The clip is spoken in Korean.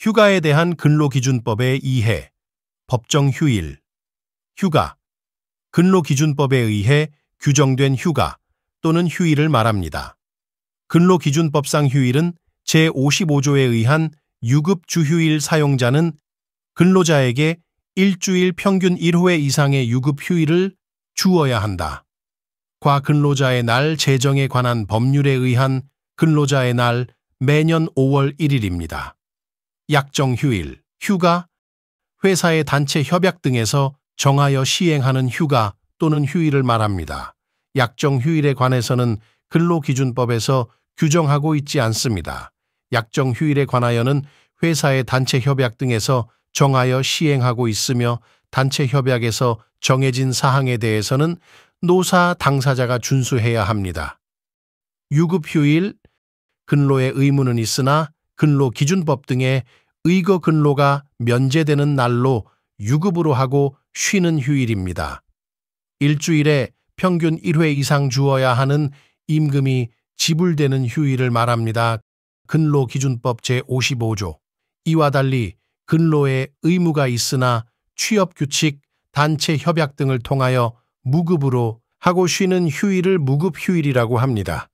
휴가에 대한 근로기준법의 이해, 법정 휴일, 휴가, 근로기준법에 의해 규정된 휴가 또는 휴일을 말합니다. 근로기준법상 휴일은 제55조에 의한 유급 주휴일 사용자는 근로자에게 일주일 평균 1회 이상의 유급 휴일을 주어야 한다. 과 근로자의 날 제정에 관한 법률에 의한 근로자의 날 매년 5월 1일입니다. 약정 휴일, 휴가, 회사의 단체 협약 등에서 정하여 시행하는 휴가 또는 휴일을 말합니다. 약정 휴일에 관해서는 근로기준법에서 규정하고 있지 않습니다. 약정 휴일에 관하여는 회사의 단체 협약 등에서 정하여 시행하고 있으며 단체 협약에서 정해진 사항에 대해서는 노사 당사자가 준수해야 합니다. 유급 휴일, 근로의 의무는 있으나 근로 기준법 등의 의거 근로가 면제되는 날로 유급으로 하고 쉬는 휴일입니다. 일주일에 평균 1회 이상 주어야 하는 임금이 지불되는 휴일을 말합니다. 근로기준법 제55조. 이와 달리 근로에 의무가 있으나 취업규칙, 단체 협약 등을 통하여 무급으로 하고 쉬는 휴일을 무급휴일이라고 합니다.